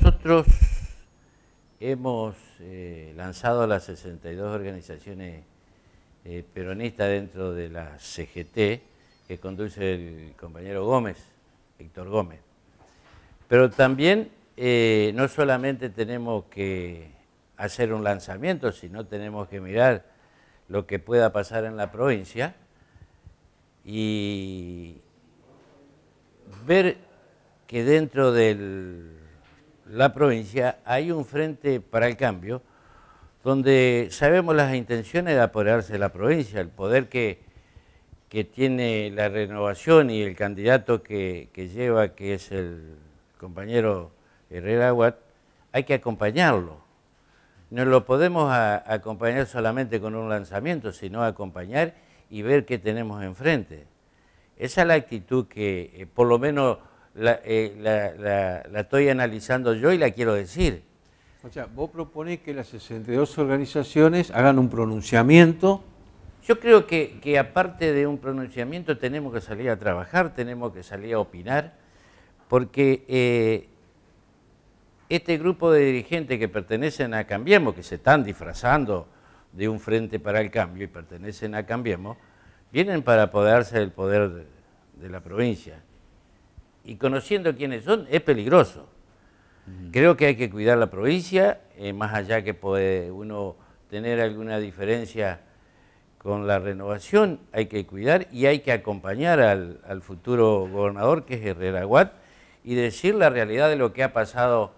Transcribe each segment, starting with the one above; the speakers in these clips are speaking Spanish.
Nosotros hemos eh, lanzado a las 62 organizaciones eh, peronistas dentro de la CGT, que conduce el compañero Gómez, Héctor Gómez. Pero también eh, no solamente tenemos que hacer un lanzamiento, sino tenemos que mirar lo que pueda pasar en la provincia y ver que dentro del la provincia hay un frente para el cambio donde sabemos las intenciones de apoderarse de la provincia, el poder que, que tiene la renovación y el candidato que, lleva, que es el compañero Herrera Aguat, hay que acompañarlo. No lo podemos acompañar solamente con un lanzamiento, sino acompañar y ver qué tenemos enfrente. Esa es la actitud que, eh, por lo menos, eh, la, la, estoy analizando yo y la quiero decir. O sea, vos propones que las 62 organizaciones hagan un pronunciamiento. Yo creo que, aparte de un pronunciamiento tenemos que salir a trabajar, tenemos que salir a opinar, porque eh, este grupo de dirigentes que pertenecen a Cambiemos, que se están disfrazando de un frente para el cambio y pertenecen a Cambiemos, vienen para apoderarse del poder de la provincia y conociendo quiénes son, es peligroso. Creo que hay que cuidar la provincia, eh, más allá que puede uno tener alguna diferencia con la renovación, hay que cuidar y hay que acompañar al, futuro gobernador, que es Herrera Guat, y decir la realidad de lo que ha pasado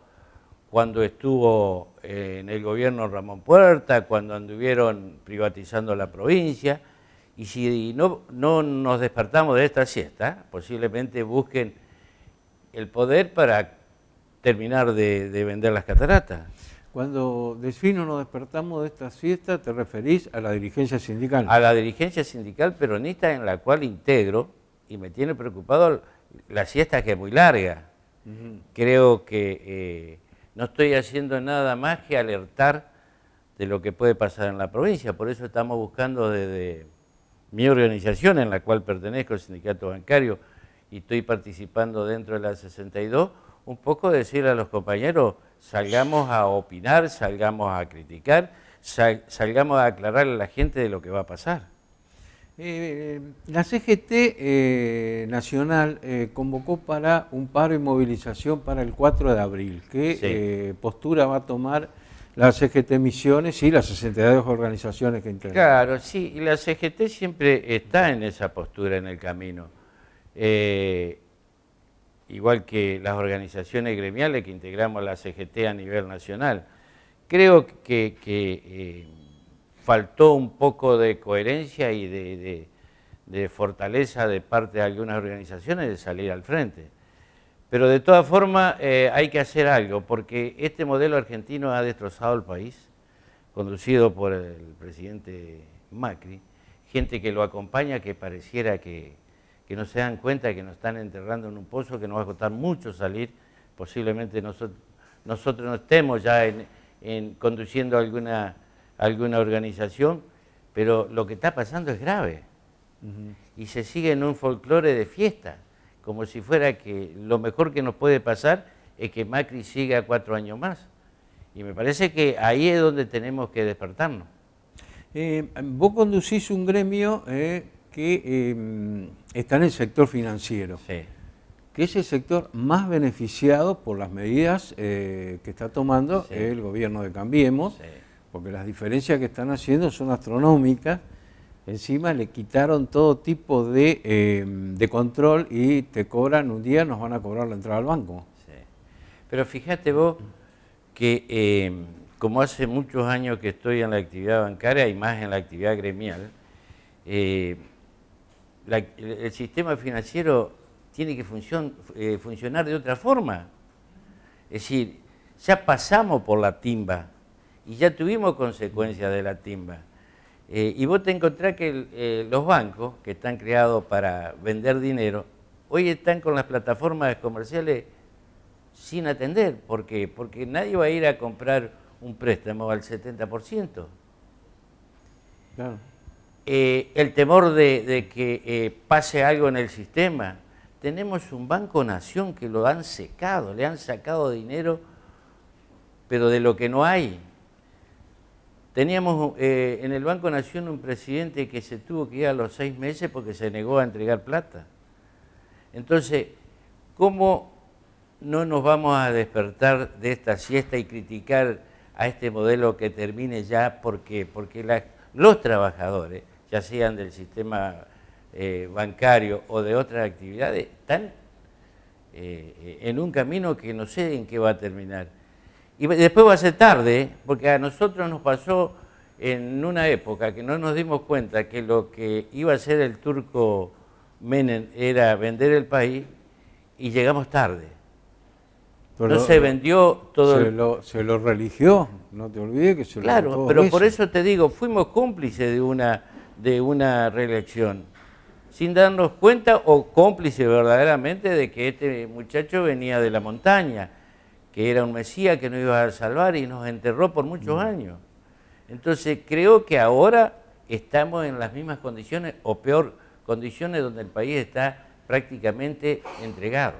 cuando estuvo eh, en el gobierno Ramón Puerta, cuando anduvieron privatizando la provincia. Y si no, no nos despertamos de esta siesta, posiblemente busquen el poder para terminar de, vender las cataratas. Cuando desfino nos despertamos de esta siesta, te referís a la dirigencia sindical. A la dirigencia sindical peronista en la cual integro y me tiene preocupado la siesta que es muy larga. Creo que eh, no estoy haciendo nada más que alertar de lo que puede pasar en la provincia. Por eso estamos buscando desde mi organización, en la cual pertenezco, el sindicato bancario, y estoy participando dentro de la 62, un poco decir a los compañeros, salgamos a opinar, salgamos a criticar, salgamos a aclarar a la gente de lo que va a pasar. Eh, la CGT eh, Nacional eh, convocó para un paro y movilización para el 4 de abril. ¿Qué postura va a tomar la CGT Misiones y las 62 organizaciones que intervienen? Claro, sí, y la CGT siempre está en esa postura en el camino. Eh, igual que las organizaciones gremiales que integramos la CGT a nivel nacional. Creo que, eh, faltó un poco de coherencia y de, fortaleza de parte de algunas organizaciones de salir al frente. Pero de todas formas eh, hay que hacer algo, porque este modelo argentino ha destrozado el país, conducido por el presidente Macri, gente que lo acompaña que pareciera que, que no se dan cuenta que nos están enterrando en un pozo que nos va a costar mucho salir, posiblemente nosotros, nosotros no estemos ya en, conduciendo alguna, alguna organización, pero lo que está pasando es grave. Y se sigue en un folclore de fiesta, como si fuera que lo mejor que nos puede pasar es que Macri siga cuatro años más. Y me parece que ahí es donde tenemos que despertarnos. Eh, vos conducís un gremio eh, que... Em, está en el sector financiero, que es el sector más beneficiado por las medidas eh, que está tomando el gobierno de Cambiemos, porque las diferencias que están haciendo son astronómicas. Encima le quitaron todo tipo eh, de, control y te cobran, un día nos van a cobrar la entrada al banco. Pero fíjate vos que eh, como hace muchos años que estoy en la actividad bancaria y más en la actividad gremial, el sistema financiero tiene que eh, funcionar de otra forma. Es decir, ya pasamos por la timba y ya tuvimos consecuencias de la timba. Eh, y vos te encontrás que eh, los bancos que están creados para vender dinero, hoy están con las plataformas comerciales sin atender. ¿Por qué? Porque nadie va a ir a comprar un préstamo al 70%. Claro. Eh, el temor de, que eh, pase algo en el sistema. Tenemos un Banco Nación que lo han secado, le han sacado dinero, pero de lo que no hay. Teníamos eh, en el Banco Nación un presidente que se tuvo que ir a los seis meses porque se negó a entregar plata. Entonces, ¿cómo no nos vamos a despertar de esta siesta y criticar a este modelo que termine ya porque, porque los trabajadores ya sean del sistema eh, bancario o de otras actividades, están eh, en un camino que no sé en qué va a terminar. Y después va a ser tarde, porque a nosotros nos pasó en una época que no nos dimos cuenta que lo que iba a hacer el turco Menem era vender el país y llegamos tarde. no se vendió todo. Se, lo, se lo religió, no te olvides que se claro, lo Claro, pero por eso te digo, fuimos cómplices de una de una reelección, sin darnos cuenta o cómplice verdaderamente de que este muchacho venía de la montaña, que era un Mesías que nos iba a salvar y nos enterró por muchos mm. años. Entonces creo que ahora estamos en las mismas condiciones o peor condiciones donde el país está prácticamente entregado.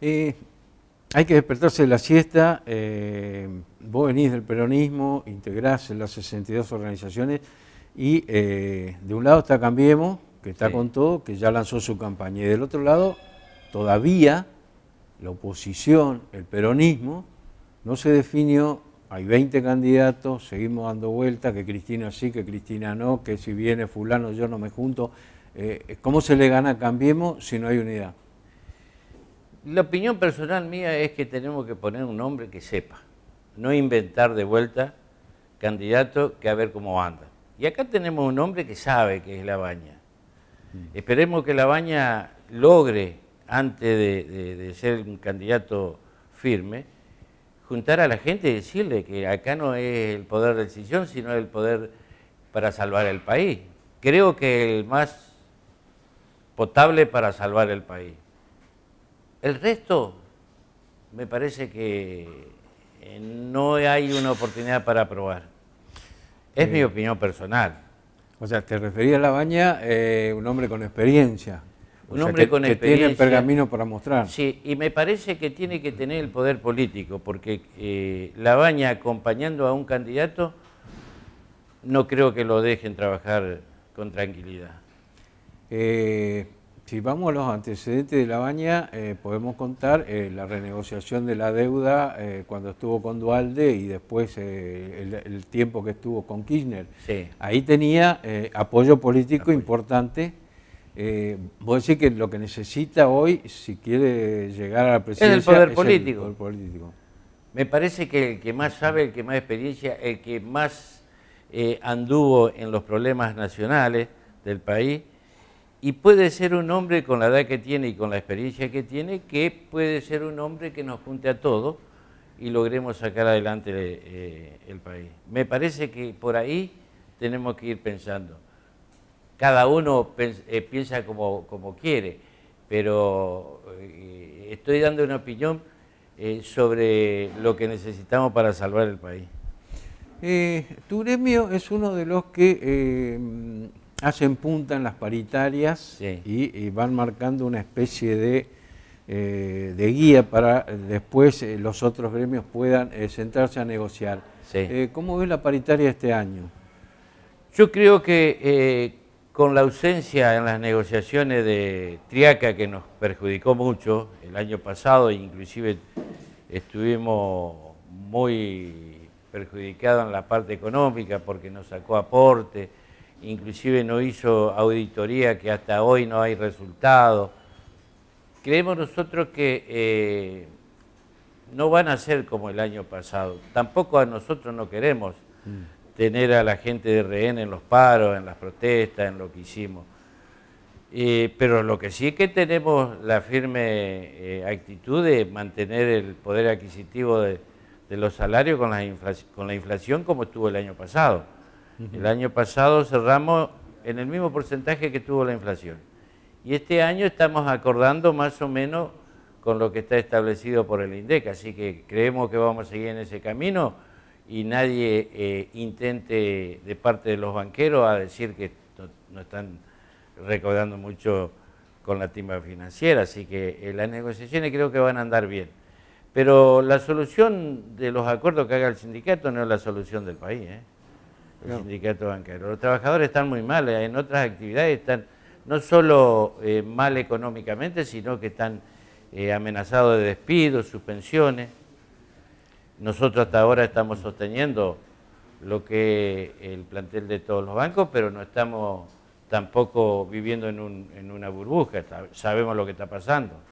Eh, hay que despertarse de la siesta, eh, vos venís del peronismo, integrás en las 62 organizaciones, y eh, de un lado está Cambiemos, que está con todo, que ya lanzó su campaña. Y del otro lado, todavía la oposición, el peronismo, no se definió. Hay 20 candidatos, seguimos dando vueltas, que Cristina sí, que Cristina no, que si viene fulano yo no me junto. Eh, ¿Cómo se le gana a Cambiemos si no hay unidad? La opinión personal mía es que tenemos que poner un hombre que sepa, no inventar de vuelta candidatos que a ver cómo anda. Y acá tenemos un hombre que sabe que es la baña. Esperemos que la baña logre, antes de, ser un candidato firme, juntar a la gente y decirle que acá no es el poder de decisión, sino el poder para salvar el país. Creo que el más potable para salvar el país. El resto, me parece que no hay una oportunidad para aprobar. Es mi eh, opinión personal. O sea, te refería a Labaña, eh, un hombre con experiencia. un hombre con experiencia. Que tiene pergamino para mostrar. Sí, y me parece que tiene que tener el poder político, porque eh, Labaña acompañando a un candidato, no creo que lo dejen trabajar con tranquilidad. Eh, si vamos a los antecedentes de La Baña, eh, podemos contar eh, la renegociación de la deuda eh, cuando estuvo con Dualde y después el, tiempo que estuvo con Kirchner. Ahí tenía apoyo político importante. voy a decir que lo que necesita hoy, si quiere llegar a la presidencia, es el poder, político. El poder político. Me parece que el que más sabe, el que más experiencia, el que más anduvo en los problemas nacionales del país, y puede ser un hombre con la edad que tiene y con la experiencia que tiene, que puede ser un hombre que nos junte a todos y logremos sacar adelante eh, el país. Me parece que por ahí tenemos que ir pensando. Cada uno eh, piensa como, quiere, pero eh, estoy dando una opinión sobre lo que necesitamos para salvar el país. tu es uno de los que hacen punta en las paritarias y, van marcando una especie de, eh, guía para después eh, los otros gremios puedan centrarse eh, sentarse a negociar. ¿Cómo ves la paritaria este año? Yo creo que con la ausencia en las negociaciones de Triaca que nos perjudicó mucho el año pasado, inclusive estuvimos muy perjudicados en la parte económica porque nos sacó aporte, inclusive no hizo auditoría que hasta hoy no hay resultado. Creemos nosotros que eh, no van a ser como el año pasado. Tampoco a nosotros no queremos mm. tener a la gente de rehén en los paros, en las protestas, en lo que hicimos. Eh, pero lo que sí es que tenemos la firme eh, actitud de mantener el poder adquisitivo de, los salarios con la, con la inflación como estuvo el año pasado. El año pasado cerramos en el mismo porcentaje que tuvo la inflación. Y este año estamos acordando más o menos con lo que está establecido por el INDEC, así que creemos que vamos a seguir en ese camino y nadie eh, intente de parte de los banqueros a decir que no, están recaudando mucho con la timba financiera, así que eh, las negociaciones creo que van a andar bien. Pero la solución de los acuerdos que haga el sindicato no es la solución del país. ¿eh? sindicato Los trabajadores están muy mal, eh, en otras actividades están no solo eh, mal económicamente, sino que están eh, amenazados de despidos, suspensiones. Nosotros hasta ahora estamos sosteniendo lo que el plantel de todos los bancos, pero no estamos tampoco viviendo en una burbuja, sabemos lo que está pasando.